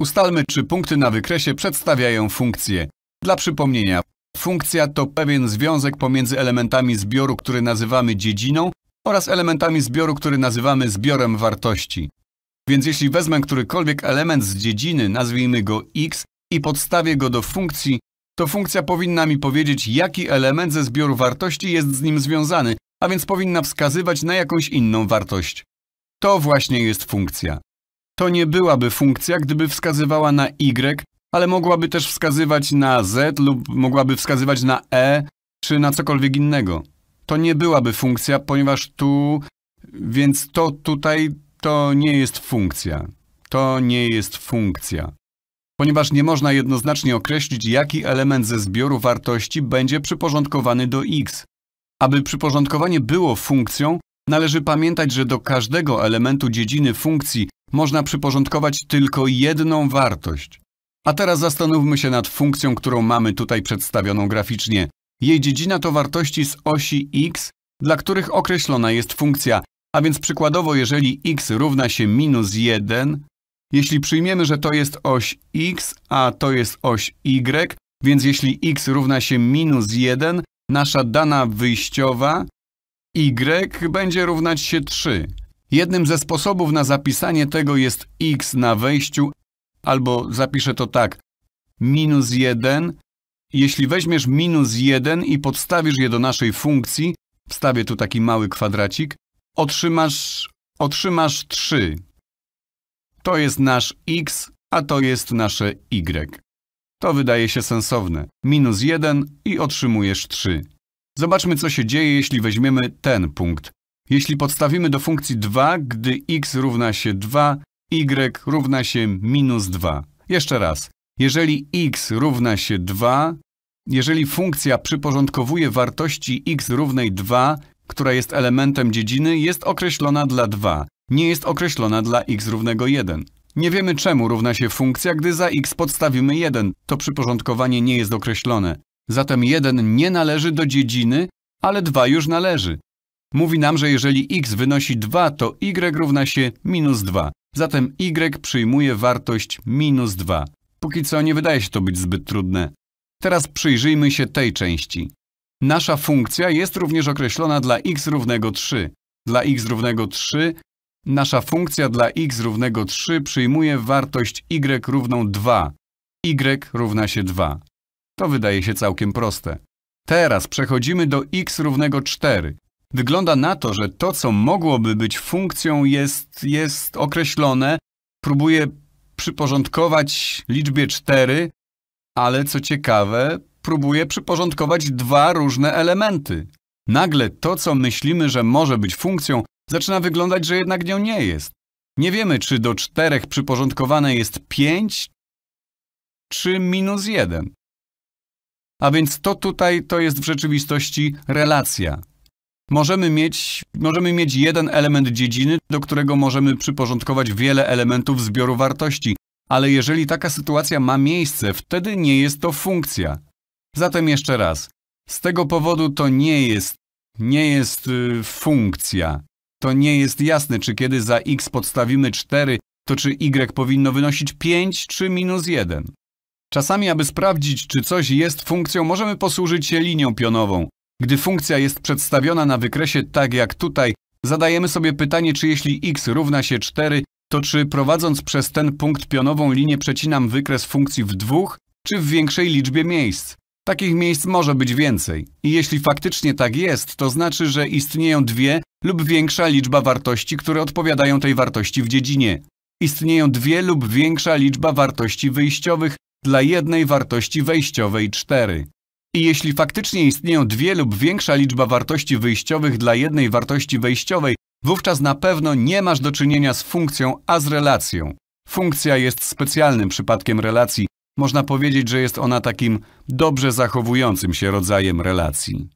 Ustalmy, czy punkty na wykresie przedstawiają funkcje. Dla przypomnienia, funkcja to pewien związek pomiędzy elementami zbioru, który nazywamy dziedziną oraz elementami zbioru, który nazywamy zbiorem wartości. Więc jeśli wezmę którykolwiek element z dziedziny, nazwijmy go x, i podstawię go do funkcji, to funkcja powinna mi powiedzieć, jaki element ze zbioru wartości jest z nim związany, a więc powinna wskazywać na jakąś inną wartość. To właśnie jest funkcja. To nie byłaby funkcja, gdyby wskazywała na y, ale mogłaby też wskazywać na z lub mogłaby wskazywać na e czy na cokolwiek innego. To nie byłaby funkcja, ponieważ tu... Więc to tutaj to nie jest funkcja. To nie jest funkcja. Ponieważ nie można jednoznacznie określić, jaki element ze zbioru wartości będzie przyporządkowany do x. Aby przyporządkowanie było funkcją, Należy pamiętać, że do każdego elementu dziedziny funkcji można przyporządkować tylko jedną wartość. A teraz zastanówmy się nad funkcją, którą mamy tutaj przedstawioną graficznie. Jej dziedzina to wartości z osi x, dla których określona jest funkcja, a więc przykładowo jeżeli x równa się minus 1, jeśli przyjmiemy, że to jest oś x, a to jest oś y, więc jeśli x równa się minus 1, nasza dana wyjściowa y będzie równać się 3. Jednym ze sposobów na zapisanie tego jest x na wejściu, albo zapiszę to tak, minus 1. Jeśli weźmiesz minus 1 i podstawisz je do naszej funkcji, wstawię tu taki mały kwadracik, otrzymasz, otrzymasz 3. To jest nasz x, a to jest nasze y. To wydaje się sensowne. Minus 1 i otrzymujesz 3. Zobaczmy, co się dzieje, jeśli weźmiemy ten punkt. Jeśli podstawimy do funkcji 2, gdy x równa się 2, y równa się minus 2. Jeszcze raz. Jeżeli x równa się 2, jeżeli funkcja przyporządkowuje wartości x równej 2, która jest elementem dziedziny, jest określona dla 2, nie jest określona dla x równego 1. Nie wiemy czemu równa się funkcja, gdy za x podstawimy 1, to przyporządkowanie nie jest określone. Zatem jeden nie należy do dziedziny, ale dwa już należy. Mówi nam, że jeżeli x wynosi 2, to y równa się minus 2. Zatem y przyjmuje wartość minus 2. Póki co nie wydaje się to być zbyt trudne. Teraz przyjrzyjmy się tej części. Nasza funkcja jest również określona dla x równego 3. Dla x równego 3 nasza funkcja dla x równego 3 przyjmuje wartość y równą 2. y równa się 2. To wydaje się całkiem proste. Teraz przechodzimy do x równego 4. Wygląda na to, że to, co mogłoby być funkcją, jest, jest określone. Próbuję przyporządkować liczbie 4, ale co ciekawe, próbuję przyporządkować dwa różne elementy. Nagle to, co myślimy, że może być funkcją, zaczyna wyglądać, że jednak nią nie jest. Nie wiemy, czy do czterech przyporządkowane jest 5, czy minus 1. A więc to tutaj to jest w rzeczywistości relacja. Możemy mieć, możemy mieć jeden element dziedziny, do którego możemy przyporządkować wiele elementów zbioru wartości, ale jeżeli taka sytuacja ma miejsce, wtedy nie jest to funkcja. Zatem jeszcze raz, z tego powodu to nie jest, nie jest y, funkcja. To nie jest jasne, czy kiedy za x podstawimy 4, to czy y powinno wynosić 5 czy minus 1. Czasami, aby sprawdzić, czy coś jest funkcją, możemy posłużyć się linią pionową. Gdy funkcja jest przedstawiona na wykresie tak jak tutaj, zadajemy sobie pytanie, czy jeśli x równa się 4, to czy prowadząc przez ten punkt pionową linię przecinam wykres funkcji w dwóch, czy w większej liczbie miejsc. Takich miejsc może być więcej. I jeśli faktycznie tak jest, to znaczy, że istnieją dwie lub większa liczba wartości, które odpowiadają tej wartości w dziedzinie. Istnieją dwie lub większa liczba wartości wyjściowych, dla jednej wartości wejściowej 4. I jeśli faktycznie istnieją dwie lub większa liczba wartości wyjściowych dla jednej wartości wejściowej, wówczas na pewno nie masz do czynienia z funkcją, a z relacją. Funkcja jest specjalnym przypadkiem relacji. Można powiedzieć, że jest ona takim dobrze zachowującym się rodzajem relacji.